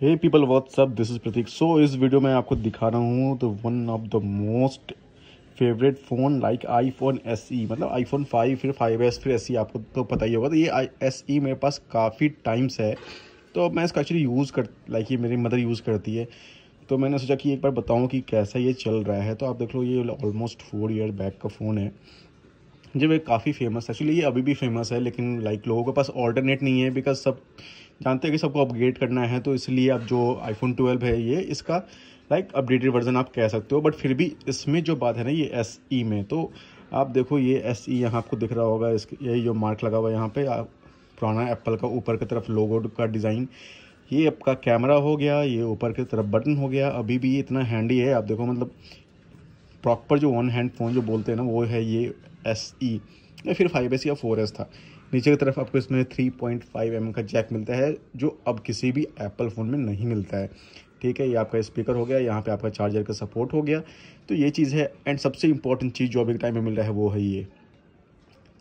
Hey people what's up this is Prateek so इस video में आपको दिखा रहा हूँ तो one of the most favourite phone like iPhone S E मतलब आई फोन फाइव फिर फाइव एस फिर एस ई e, आपको तो पता ही होगा तो ये आई एस ई मेरे पास काफ़ी टाइम्स है तो मैं इसका एक्चुअली यूज़ कर लाइक ये मेरी मदर यूज़ करती है तो मैंने सोचा कि एक बार बताऊँ कि कैसा ये चल रहा है तो आप देख लो ये ऑलमोस्ट फोर ईयर बैक का फ़ोन है जी वे काफ़ी फेमस है एक्चुअली ये अभी भी फेमस है लेकिन लाइक लोगों के पास ऑल्टरनेट नहीं है बिकॉज सब जानते हैं कि सबको अपग्रेड करना है तो इसलिए अब जो आईफोन ट्वेल्व है ये इसका लाइक अपडेटेड वर्जन आप कह सकते हो बट फिर भी इसमें जो बात है ना ये एस ई e में तो आप देखो ये एस ई e यहाँ आपको दिख रहा होगा इस ये जो मार्क लगा हुआ है यहाँ पे आप पुराना एप्पल का ऊपर की तरफ लोगो का डिज़ाइन ये आपका कैमरा हो गया ये ऊपर की तरफ बटन हो गया अभी भी ये इतना हैंडी है आप देखो मतलब प्रॉपर जो वन हैंड फ़ोन जो बोलते हैं ना वो है ये एस ई e। या फिर फाइव एस या फोर एस था नीचे की तरफ आपको इसमें थ्री पॉइंट फाइव एम का जैक मिलता है जो अब किसी भी एप्पल फ़ोन में नहीं मिलता है ठीक है ये आपका स्पीकर हो गया यहाँ पे आपका चार्जर का सपोर्ट हो गया तो ये चीज़ है एंड सबसे इंपॉर्टेंट चीज़ जो अभी टाइम में मिल रहा है वो है ये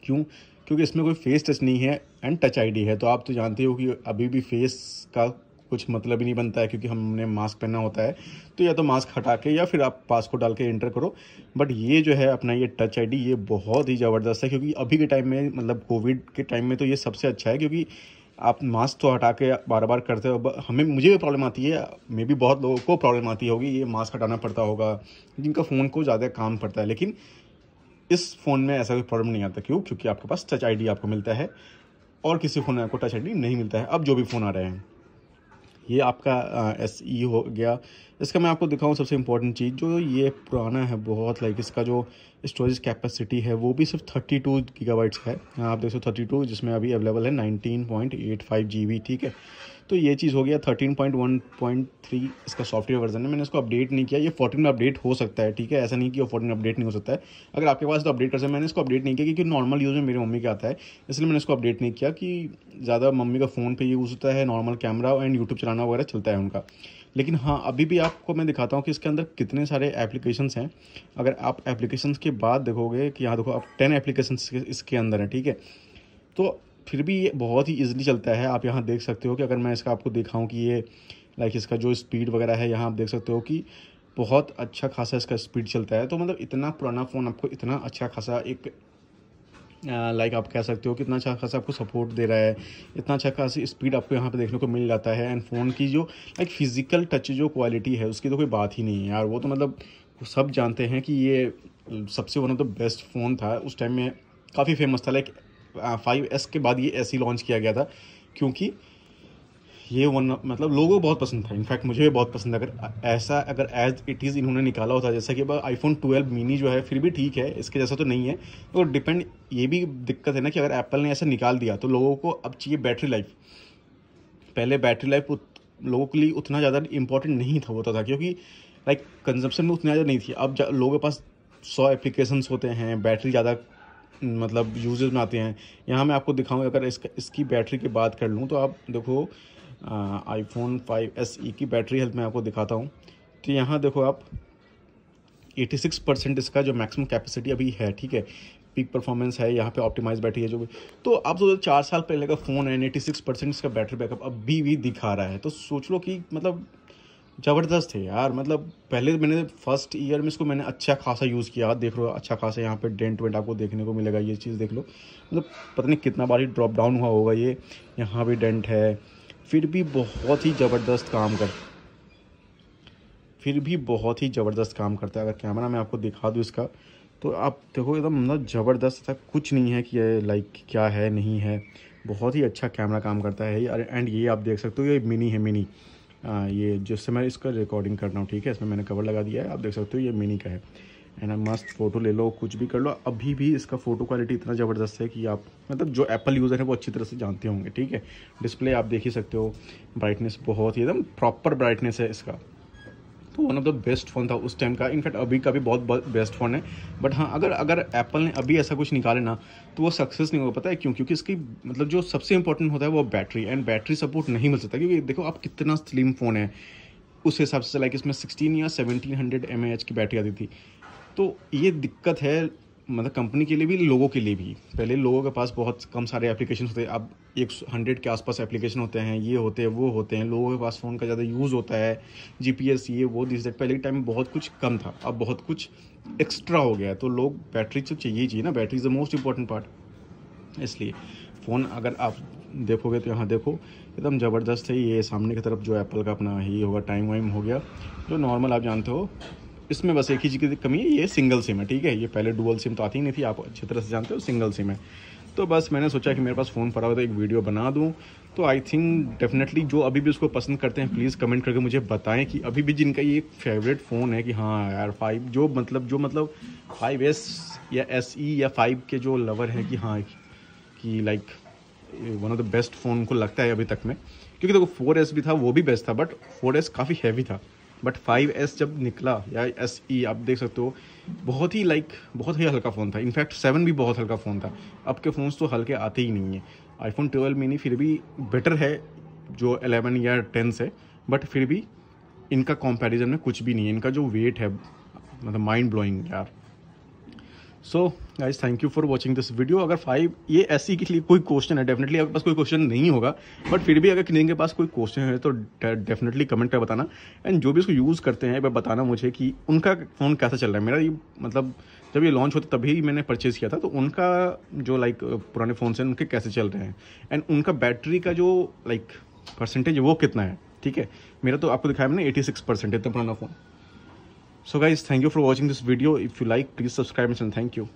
क्यों क्योंकि इसमें कोई फेस टच नहीं है एंड टच आईडी है तो आप तो जानते हो कि अभी भी फेस का कुछ मतलब ही नहीं बनता है क्योंकि हमने मास्क पहना होता है तो या तो मास्क हटा के या फिर आप पास को डाल के एंटर करो बट ये जो है अपना ये टच आईडी ये बहुत ही ज़बरदस्त है क्योंकि अभी के टाइम में मतलब कोविड के टाइम में तो ये सबसे अच्छा है क्योंकि आप मास्क तो हटा के बार बार करते हो हमें मुझे भी प्रॉब्लम आती है मे भी बहुत लोगों को प्रॉब्लम आती होगी ये मास्क हटाना पड़ता होगा जिनका फ़ोन को ज़्यादा काम पड़ता है लेकिन इस फ़ोन में ऐसा कोई प्रॉब्लम नहीं आता क्यों क्योंकि आपके पास टच आईडी आपको मिलता है और किसी फ़ोन में आपको टच आईडी नहीं मिलता है अब जो भी फ़ोन आ रहे हैं ये आपका एस ई e हो गया इसका मैं आपको दिखाऊँ सबसे इम्पोर्टेंट चीज़ जो ये पुराना है बहुत लाइक इसका जो स्टोरेज कैपेसिटी है वो भी सिर्फ थर्टी टू गीगाबाइट्स का है आप देख सो थर्टी टू जिसमें अभी अवेलेबल है nineteen point eight five G B ठीक है तो ये चीज़ हो गया thirteen point one point three इसका सॉफ्टवेयर वर्जन है मैंने इसको अपडेट नहीं किया ये फोर्टीन में अपडेट हो सकता है ठीक है ऐसा नहीं कि वो फोर्टीन अपडेट नहीं हो सकता है अगर आपके पास तो अपडेट कर सकते मैंने इसको अपडेट नहीं किया क्योंकि नॉर्मल यूज़ में मेरी मम्मी का आता है इसलिए मैंने इसको अपडेट नहीं किया कि ज़्यादा मम्मी का फ़ोन पर यूज़ होता है नॉर्मल कैमरा एंड यूट्यूब चलाना वगैरह चलता है उनका लेकिन हाँ अभी भी आपको मैं दिखाता हूँ कि इसके अंदर कितने सारे एप्लीकेशन हैं अगर आप एप्लीकेशन के बाद देखोगे कि यहाँ देखो आप टेन एप्लीकेशन इसके अंदर हैं ठीक है तो फिर भी ये बहुत ही ईजिली चलता है आप यहाँ देख सकते हो कि अगर मैं इसका आपको दिखाऊँ कि ये लाइक इसका जो स्पीड वगैरह है यहाँ आप देख सकते हो कि बहुत अच्छा खासा इसका स्पीड चलता है तो मतलब इतना पुराना फ़ोन आपको इतना अच्छा खासा एक लाइक आप कह सकते हो कितना अच्छा खासा आपको सपोर्ट दे रहा है इतना अच्छा खासा स्पीड आपको यहाँ पे देखने को मिल जाता है एंड फ़ोन की जो लाइक फिज़िकल टच जो क्वालिटी है उसकी तो कोई बात ही नहीं है यार वो तो मतलब सब जानते हैं कि ये सबसे one of the best phone था उस टाइम में काफ़ी फेमस था लाइक फाइव एस के बाद ये ऐसे लॉन्च किया गया था क्योंकि ये वन मतलब लोगों को बहुत पसंद था इनफैक्ट मुझे भी बहुत पसंद अगर ऐसा अगर एज इट इज़ इन्होंने निकाला होता जैसा कि अब आईफोन ट्वेल्व मिनी जो है फिर भी ठीक है इसके जैसा तो नहीं है तो डिपेंड ये भी दिक्कत है ना कि अगर एप्पल ने ऐसा निकाल दिया तो लोगों को अब चाहिए बैटरी लाइफ पहले बैटरी लाइफ लोगों के लिए उतना ज़्यादा इंपॉर्टेंट नहीं था होता तो था क्योंकि लाइक कंजप्शन में उतनी ज़्यादा नहीं थी अब लोगों के पास सौ एप्लीकेशंस होते हैं बैटरी ज़्यादा मतलब यूजेज में आते हैं यहाँ मैं आपको दिखाऊँ अगर इसका इसकी बैटरी की बात कर लूँ तो आप देखो आईफोन ई e की बैटरी हेल्थ मैं आपको दिखाता हूँ तो यहाँ देखो आप 86 परसेंट इसका जो मैक्सिमम कैपेसिटी अभी है ठीक है पीक परफॉर्मेंस है यहाँ पे ऑप्टिमाइज बैटरी है जो भी तो आप सोचो चार साल पहले का फ़ोन है एटी सिक्स परसेंट इसका बैटरी बैकअप अभी भी दिखा रहा है तो सोच लो कि मतलब ज़बरदस्त है यार मतलब पहले मैंने फर्स्ट ईयर में इसको मैंने अच्छा खासा यूज़ किया देख लो अच्छा खासा यहाँ पे डेंट वेंट आपको देखने को मिलेगा ये चीज़ देख लो मतलब पता नहीं कितना बार ही ड्रॉप डाउन हुआ होगा ये यहाँ भी डेंट है फिर भी बहुत ही ज़बरदस्त काम कर फिर भी बहुत ही ज़बरदस्त काम करता है अगर कैमरा मैं आपको दिखा दूँ इसका तो आप देखो एकदम ना ज़बरदस्त था कुछ नहीं है कि ये लाइक क्या है नहीं है बहुत ही अच्छा कैमरा काम करता है एंड ये आप देख सकते हो ये मिनी है मिनी आ, ये जिससे मैं इसका रिकॉर्डिंग कर रहा हूँ ठीक है इसमें मैंने कवर लगा दिया है आप देख सकते हो ये मिनी का है है ना मस्त फोटो ले लो कुछ भी कर लो अभी भी इसका फोटो क्वालिटी इतना ज़बरदस्त है कि आप मतलब जो एप्पल यूज़र है वो अच्छी तरह से जानते होंगे ठीक है डिस्प्ले आप देख ही सकते हो ब्राइटनेस बहुत ही एकदम प्रॉपर ब्राइटनेस है इसका तो one of the best phone था उस टाइम का इनफैक्ट अभी का भी बहुत बेस्ट फ़ोन है बट हाँ अगर अगर एप्पल ने अभी ऐसा कुछ निकाले ना तो वो सक्सेस नहीं हो पता है क्यों क्योंकि इसकी मतलब जो सबसे इंपॉर्टेंट होता है वो बैटरी एंड बैटरी सपोर्ट नहीं मिल सकता क्योंकि देखो आप कितना स्लिम फ़ोन है उस हिसाब से लाइक इसमें 16 या 1700 हंड्रेड की बैटरी आती थी तो ये दिक्कत है मतलब कंपनी के लिए भी लोगों के लिए भी पहले लोगों के पास बहुत कम सारे एप्लीकेशन होते हैं अब एक हंड्रेड के आसपास एप्लीकेशन होते हैं ये होते हैं वो होते हैं लोगों के पास फ़ोन का ज़्यादा यूज़ होता है जीपीएस ये वो दिस दैट पहले के टाइम में बहुत कुछ कम था अब बहुत कुछ एक्स्ट्रा हो गया है तो लोग बैटरी तो चाहिए ही चाहिए ना battery is the most important part इसलिए फ़ोन अगर आप देखोगे तो यहाँ देखो एकदम ज़बरदस्त है ये सामने की तरफ जो एप्पल का अपना ये होगा टाइम वाइम हो गया जो नॉर्मल आप जानते हो इसमें बस एक ही चीज़ की कमी है ये सिंगल सिम है ठीक है ये पहले डुअल सिम तो आती ही नहीं थी आप अच्छी तरह से जानते हो सिंगल सिम है तो बस मैंने सोचा कि मेरे पास फ़ोन पड़ा हुआ तो एक वीडियो बना दूँ तो आई थिंक डेफिनेटली जो अभी भी उसको पसंद करते हैं प्लीज़ कमेंट करके मुझे बताएं कि अभी भी जिनका ये फेवरेट फ़ोन है कि हाँ यार फाइव जो मतलब जो मतलब फाइव एस या एस ई e या फाइव के जो लवर हैं कि हाँ कि like one of the best phone उनको लगता है अभी तक में क्योंकि देखो तो फोर एस भी था वो भी बेस्ट था बट फोर एस काफ़ी हैवी था बट 5s जब निकला या एस ई e, आप देख सकते हो बहुत ही लाइक बहुत ही हल्का फ़ोन था इनफैक्ट सेवन भी बहुत हल्का फ़ोन था अब के फ़ोन्स तो हल्के आते ही नहीं हैं आईफोन ट्वेल्व मिनी फिर भी बेटर है जो 11 या टेन से बट फिर भी इनका कंपैरिजन में कुछ भी नहीं है इनका जो वेट है मतलब माइंड ब्लोइंग यार so guys thank you for watching this video अगर फाइव ये ऐसी के लिए कोई क्वेश्चन है डेफिनेटली आपके पास कोई क्वेश्चन नहीं होगा बट फिर भी अगर किन के पास कोई क्वेश्चन है तो डेफिनेटली कमेंट कर बताना एंड जो भी इसको यूज़ करते हैं बताना मुझे कि उनका फ़ोन कैसा चल रहा है मेरा ये मतलब जब ये लॉन्च होता तभी मैंने परचेज़ किया था तो उनका जो लाइक पुराने फ़ोन हैं उनके कैसे चल रहे हैं एंड उनका बैटरी का जो लाइक परसेंटेज वो कितना है ठीक है मेरा तो आपको दिखाया मैंने एटी सिक्स परसेंट इतना पुराना phone so guys thank you for watching this video if you like please subscribe and thank you